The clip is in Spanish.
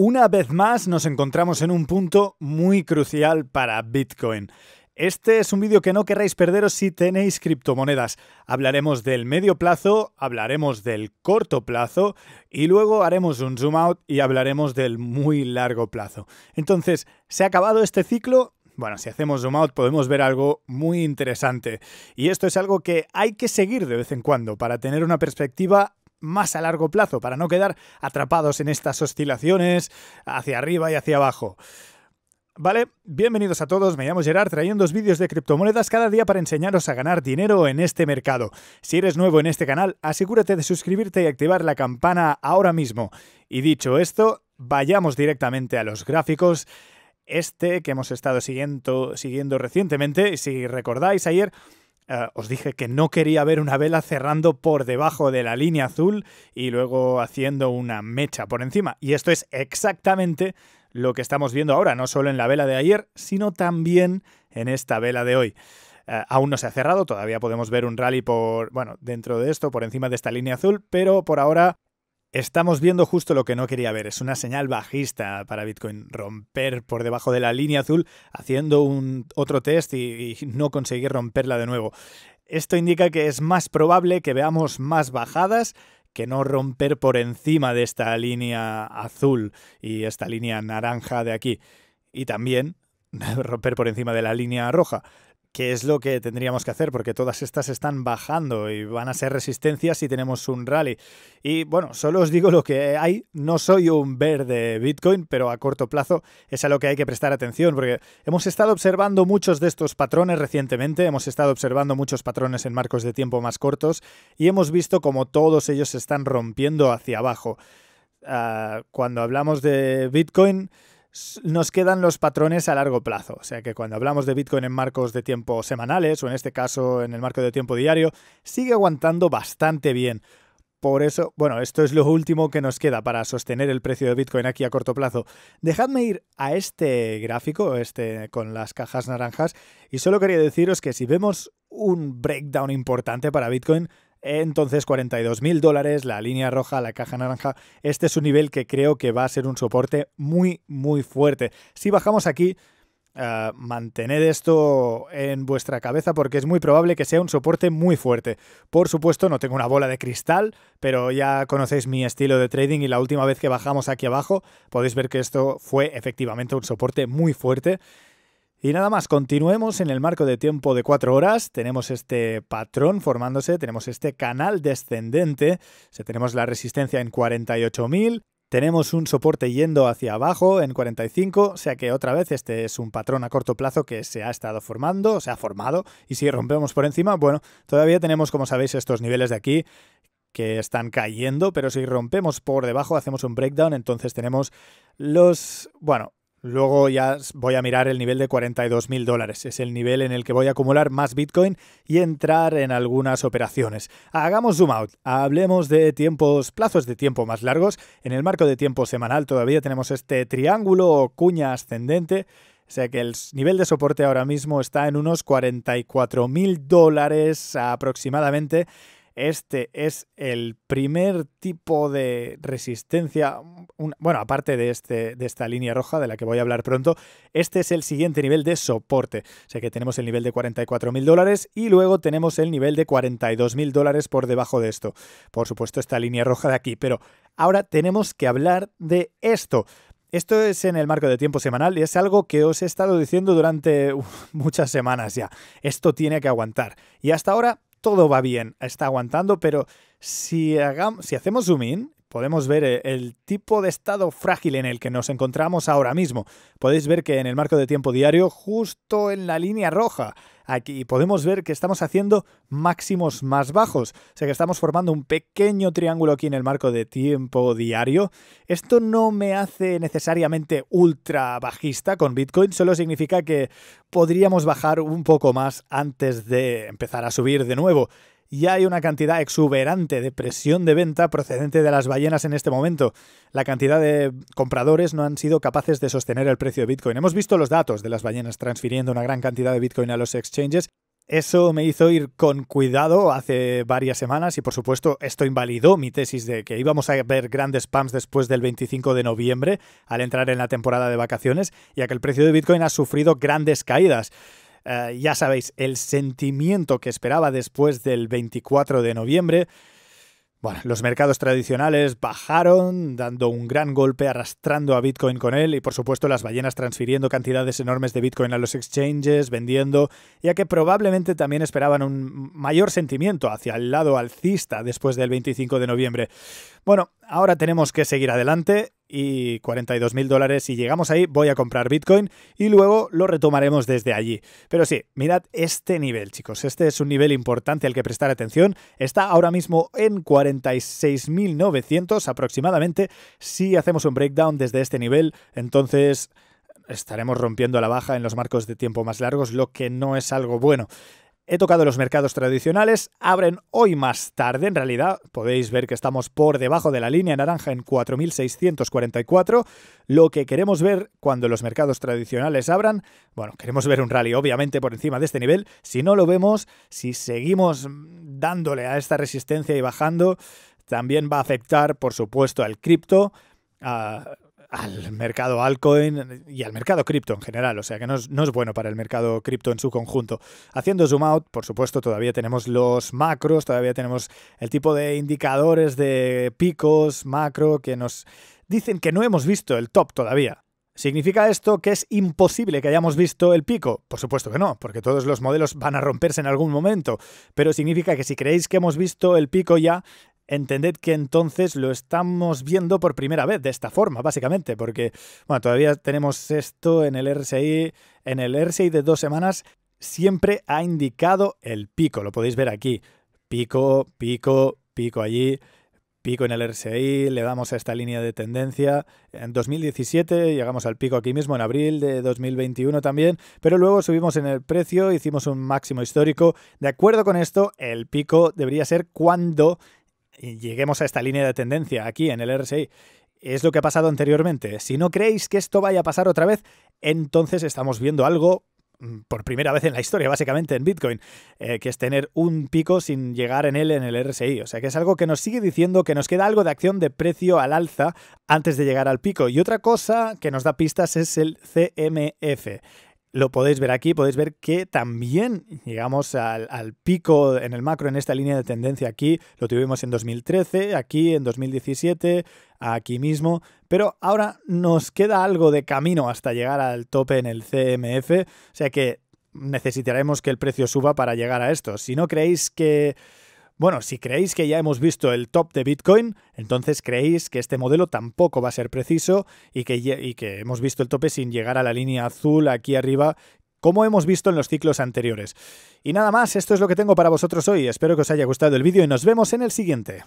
Una vez más nos encontramos en un punto muy crucial para Bitcoin. Este es un vídeo que no querréis perderos si tenéis criptomonedas. Hablaremos del medio plazo, hablaremos del corto plazo y luego haremos un zoom out y hablaremos del muy largo plazo. Entonces, ¿se ha acabado este ciclo? bueno, si hacemos zoom out podemos ver algo muy interesante. Y esto es algo que hay que seguir de vez en cuando para tener una perspectiva más a largo plazo, para no quedar atrapados en estas oscilaciones hacia arriba y hacia abajo. Vale, bienvenidos a todos, me llamo Gerard trayendo dos vídeos de criptomonedas cada día para enseñaros a ganar dinero en este mercado. Si eres nuevo en este canal, asegúrate de suscribirte y activar la campana ahora mismo. Y dicho esto, vayamos directamente a los gráficos. Este que hemos estado siguiendo, siguiendo recientemente, si recordáis ayer eh, os dije que no quería ver una vela cerrando por debajo de la línea azul y luego haciendo una mecha por encima. Y esto es exactamente lo que estamos viendo ahora, no solo en la vela de ayer, sino también en esta vela de hoy. Eh, aún no se ha cerrado, todavía podemos ver un rally por, bueno, dentro de esto, por encima de esta línea azul, pero por ahora Estamos viendo justo lo que no quería ver. Es una señal bajista para Bitcoin. Romper por debajo de la línea azul haciendo un, otro test y, y no conseguir romperla de nuevo. Esto indica que es más probable que veamos más bajadas que no romper por encima de esta línea azul y esta línea naranja de aquí. Y también romper por encima de la línea roja. Qué es lo que tendríamos que hacer, porque todas estas están bajando y van a ser resistencias si tenemos un rally. Y bueno, solo os digo lo que hay, no soy un verde Bitcoin, pero a corto plazo es a lo que hay que prestar atención, porque hemos estado observando muchos de estos patrones recientemente, hemos estado observando muchos patrones en marcos de tiempo más cortos y hemos visto como todos ellos se están rompiendo hacia abajo. Ah, cuando hablamos de Bitcoin nos quedan los patrones a largo plazo. O sea que cuando hablamos de Bitcoin en marcos de tiempo semanales o en este caso en el marco de tiempo diario, sigue aguantando bastante bien. Por eso, bueno, esto es lo último que nos queda para sostener el precio de Bitcoin aquí a corto plazo. Dejadme ir a este gráfico, este con las cajas naranjas, y solo quería deciros que si vemos un breakdown importante para Bitcoin, entonces 42.000 dólares, la línea roja, la caja naranja, este es un nivel que creo que va a ser un soporte muy, muy fuerte. Si bajamos aquí... Eh, mantened esto en vuestra cabeza porque es muy probable que sea un soporte muy fuerte. Por supuesto, no tengo una bola de cristal, pero ya conocéis mi estilo de trading y la última vez que bajamos aquí abajo podéis ver que esto fue efectivamente un soporte muy fuerte y nada más, continuemos en el marco de tiempo de cuatro horas. Tenemos este patrón formándose, tenemos este canal descendente, tenemos la resistencia en 48.000, tenemos un soporte yendo hacia abajo en 45, o sea que otra vez este es un patrón a corto plazo que se ha estado formando, se ha formado, y si rompemos por encima, bueno, todavía tenemos, como sabéis, estos niveles de aquí que están cayendo, pero si rompemos por debajo, hacemos un breakdown, entonces tenemos los, bueno, Luego ya voy a mirar el nivel de 42.000 mil dólares. Es el nivel en el que voy a acumular más Bitcoin y entrar en algunas operaciones. Hagamos zoom out. Hablemos de tiempos, plazos de tiempo más largos. En el marco de tiempo semanal todavía tenemos este triángulo o cuña ascendente. O sea que el nivel de soporte ahora mismo está en unos 44 mil dólares aproximadamente. Este es el primer tipo de resistencia, bueno, aparte de, este, de esta línea roja de la que voy a hablar pronto, este es el siguiente nivel de soporte. O que tenemos el nivel de 44.000 dólares y luego tenemos el nivel de 42.000 dólares por debajo de esto. Por supuesto, esta línea roja de aquí, pero ahora tenemos que hablar de esto. Esto es en el marco de tiempo semanal y es algo que os he estado diciendo durante muchas semanas ya. Esto tiene que aguantar. Y hasta ahora todo va bien, está aguantando, pero si, hacemos zoom in podemos ver eh, el tipo de estado frágil en el que nos encontramos ahora mismo. Podéis ver que en el marco de tiempo diario, justo en la línea roja, aquí podemos ver que estamos haciendo máximos más bajos. O sea que estamos formando un pequeño triángulo aquí en el marco de tiempo diario. Esto no me hace necesariamente ultra bajista con Bitcoin, solo significa que podríamos bajar un poco más antes de empezar a subir de nuevo y hay una cantidad exuberante de presión de venta procedente de las ballenas en este momento. La cantidad de compradores no han sido capaces de sostener el precio de Bitcoin. Hemos visto los datos de las ballenas transfiriendo una gran cantidad de Bitcoin a los exchanges. Eso me hizo ir con cuidado hace varias semanas y por supuesto esto invalidó mi tesis de que íbamos a ver grandes pumps después del 25 de noviembre al entrar en la temporada de vacaciones, ya que el precio de Bitcoin ha sufrido grandes caídas. Eh, ya sabéis, el sentimiento que esperaba después del 24 de noviembre. Bueno, los mercados tradicionales bajaron, dando un gran golpe, arrastrando a Bitcoin con él y por supuesto las ballenas transfiriendo cantidades enormes de Bitcoin a los exchanges, vendiendo, ya que probablemente también esperaban un mayor sentimiento hacia el lado alcista después del 25 de noviembre. Bueno, ahora tenemos que seguir adelante y 42 mil dólares. Si llegamos ahí, voy a comprar Bitcoin y luego lo retomaremos desde allí. Pero sí, mirad este nivel, chicos. Este es un nivel importante al que prestar atención. Está ahora mismo en 46.900 aproximadamente. Si hacemos un breakdown desde este nivel, entonces estaremos rompiendo la baja en los marcos de tiempo más largos, lo que no es algo bueno. He tocado los mercados tradicionales, abren hoy más tarde, en realidad podéis ver que estamos por debajo de la línea naranja en 4.644. Lo que queremos ver cuando los mercados tradicionales abran, bueno, queremos ver un rally obviamente por encima de este nivel, si no lo vemos, si seguimos dándole a esta resistencia y bajando, también va a afectar por supuesto al cripto al mercado altcoin y al mercado cripto en general, o sea que no es, bueno para el mercado cripto en su conjunto. Haciendo zoom out, por supuesto, todavía tenemos los macros, todavía tenemos el tipo de indicadores de picos macro que nos dicen que no hemos visto el top todavía. ¿Significa esto que es imposible que hayamos visto el pico? Por supuesto que no, porque todos los modelos van a romperse en algún momento, pero significa que si creéis que hemos visto el pico ya, entended que entonces lo estamos viendo por primera vez de esta forma, básicamente, porque bueno, todavía tenemos esto en el RSI, en el RSI de dos semanas siempre ha indicado el pico, lo podéis ver aquí, pico, pico, pico allí, pico en el RSI, le damos a esta línea de tendencia. En 2017 llegamos al pico aquí mismo, en abril de 2021 también, pero luego subimos en el precio, hicimos un máximo histórico. De acuerdo con esto, el pico debería ser cuando y lleguemos a esta línea de tendencia aquí en el RSI es lo que ha pasado anteriormente. Si no creéis que esto vaya a pasar otra vez, entonces estamos viendo algo mm, por primera vez en la historia, básicamente, en Bitcoin, eh, que es tener un pico sin llegar en él en el RSI. O sea, que es algo que nos sigue diciendo que nos queda algo de acción de precio al alza antes de llegar al pico. Y otra cosa que nos da pistas es el CMF, lo podéis ver aquí, podéis ver que también llegamos al, al, pico en el macro, en esta línea de tendencia aquí, lo tuvimos en 2013, aquí en 2017, aquí mismo, pero ahora nos queda algo de camino hasta llegar al tope en el CMF, o sea que necesitaremos que el precio suba para llegar a esto. Si no creéis que bueno, si creéis que ya hemos visto el top de Bitcoin, entonces creéis que este modelo tampoco va a ser preciso y que, hemos visto el tope sin llegar a la línea azul aquí arriba como hemos visto en los ciclos anteriores. Y nada más, esto es lo que tengo para vosotros hoy. Espero que os haya gustado el vídeo y nos vemos en el siguiente.